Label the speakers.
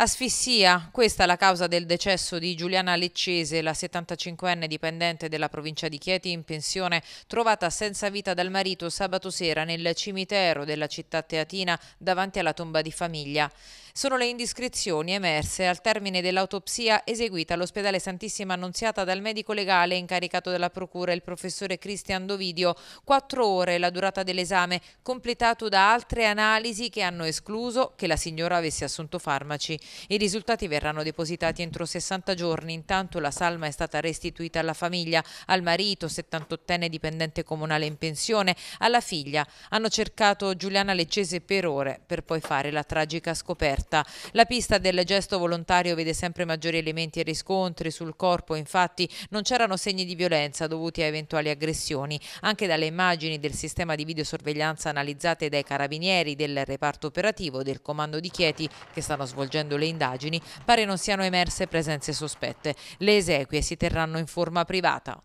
Speaker 1: Asfissia, questa è la causa del decesso di Giuliana Leccese, la 75enne dipendente della provincia di Chieti in pensione, trovata senza vita dal marito sabato sera nel cimitero della città teatina davanti alla tomba di famiglia. Sono le indiscrezioni emerse al termine dell'autopsia eseguita all'ospedale Santissima Annunziata dal medico legale incaricato dalla procura il professore Cristian Dovidio, quattro ore la durata dell'esame, completato da altre analisi che hanno escluso che la signora avesse assunto farmaci. I risultati verranno depositati entro 60 giorni, intanto la salma è stata restituita alla famiglia, al marito, 78enne dipendente comunale in pensione, alla figlia. Hanno cercato Giuliana Leccese per ore per poi fare la tragica scoperta. La pista del gesto volontario vede sempre maggiori elementi e riscontri sul corpo, infatti non c'erano segni di violenza dovuti a eventuali aggressioni. Anche dalle immagini del sistema di videosorveglianza analizzate dai carabinieri del reparto operativo del comando di Chieti che stanno svolgendo le indagini, pare non siano emerse presenze sospette. Le esequie si terranno in forma privata.